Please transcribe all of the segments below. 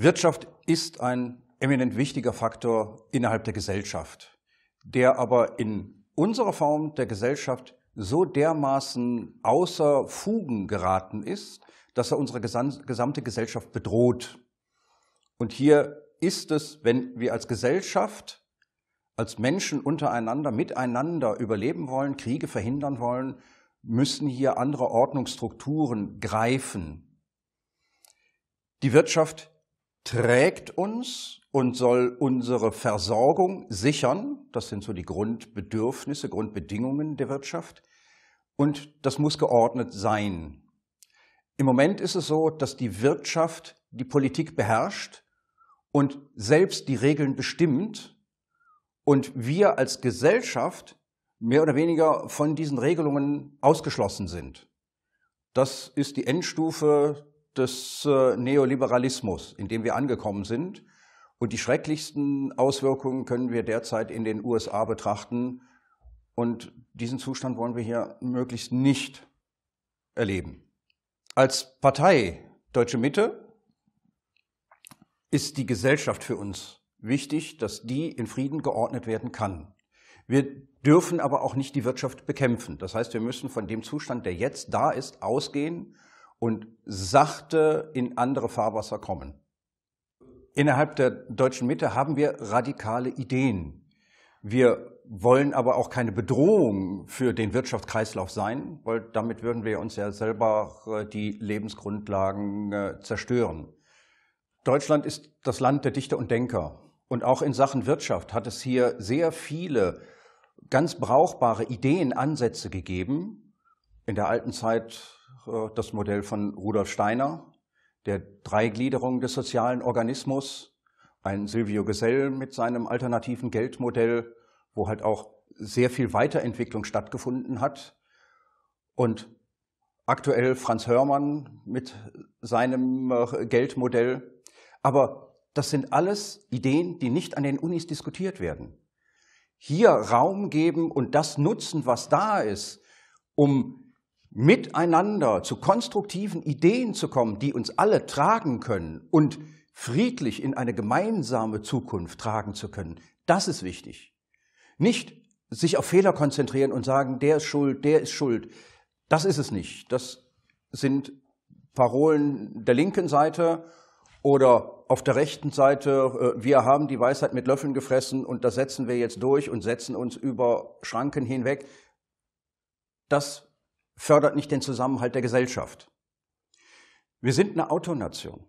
Wirtschaft ist ein eminent wichtiger Faktor innerhalb der Gesellschaft, der aber in unserer Form der Gesellschaft so dermaßen außer Fugen geraten ist, dass er unsere gesamte Gesellschaft bedroht. Und hier ist es, wenn wir als Gesellschaft, als Menschen untereinander, miteinander überleben wollen, Kriege verhindern wollen, müssen hier andere Ordnungsstrukturen greifen. Die Wirtschaft trägt uns und soll unsere Versorgung sichern. Das sind so die Grundbedürfnisse, Grundbedingungen der Wirtschaft. Und das muss geordnet sein. Im Moment ist es so, dass die Wirtschaft die Politik beherrscht und selbst die Regeln bestimmt und wir als Gesellschaft mehr oder weniger von diesen Regelungen ausgeschlossen sind. Das ist die Endstufe des äh, Neoliberalismus, in dem wir angekommen sind. Und die schrecklichsten Auswirkungen können wir derzeit in den USA betrachten. Und diesen Zustand wollen wir hier möglichst nicht erleben. Als Partei Deutsche Mitte ist die Gesellschaft für uns wichtig, dass die in Frieden geordnet werden kann. Wir dürfen aber auch nicht die Wirtschaft bekämpfen. Das heißt, wir müssen von dem Zustand, der jetzt da ist, ausgehen und sachte in andere Fahrwasser kommen. Innerhalb der deutschen Mitte haben wir radikale Ideen. Wir wollen aber auch keine Bedrohung für den Wirtschaftskreislauf sein, weil damit würden wir uns ja selber äh, die Lebensgrundlagen äh, zerstören. Deutschland ist das Land der Dichter und Denker. Und auch in Sachen Wirtschaft hat es hier sehr viele ganz brauchbare Ideen, Ansätze gegeben. In der alten Zeit äh, das Modell von Rudolf Steiner, der Dreigliederung des sozialen Organismus, ein Silvio Gesell mit seinem alternativen Geldmodell, wo halt auch sehr viel Weiterentwicklung stattgefunden hat. Und aktuell Franz Hörmann mit seinem äh, Geldmodell. Aber das sind alles Ideen, die nicht an den Unis diskutiert werden. Hier Raum geben und das nutzen, was da ist, um miteinander zu konstruktiven Ideen zu kommen, die uns alle tragen können und friedlich in eine gemeinsame Zukunft tragen zu können. Das ist wichtig. Nicht sich auf Fehler konzentrieren und sagen, der ist schuld, der ist schuld. Das ist es nicht. Das sind Parolen der linken Seite oder auf der rechten Seite, äh, wir haben die Weisheit mit Löffeln gefressen und das setzen wir jetzt durch und setzen uns über Schranken hinweg. Das fördert nicht den Zusammenhalt der Gesellschaft. Wir sind eine Autonation.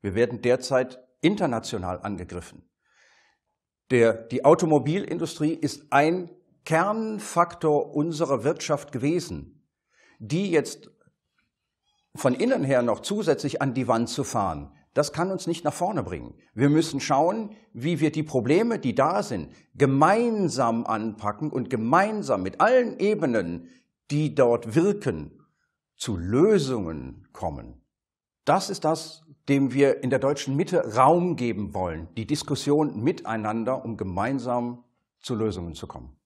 Wir werden derzeit international angegriffen. Der, die Automobilindustrie ist ein Kernfaktor unserer Wirtschaft gewesen, die jetzt von innen her noch zusätzlich an die Wand zu fahren, das kann uns nicht nach vorne bringen. Wir müssen schauen, wie wir die Probleme, die da sind, gemeinsam anpacken und gemeinsam mit allen Ebenen die dort wirken, zu Lösungen kommen. Das ist das, dem wir in der deutschen Mitte Raum geben wollen, die Diskussion miteinander, um gemeinsam zu Lösungen zu kommen.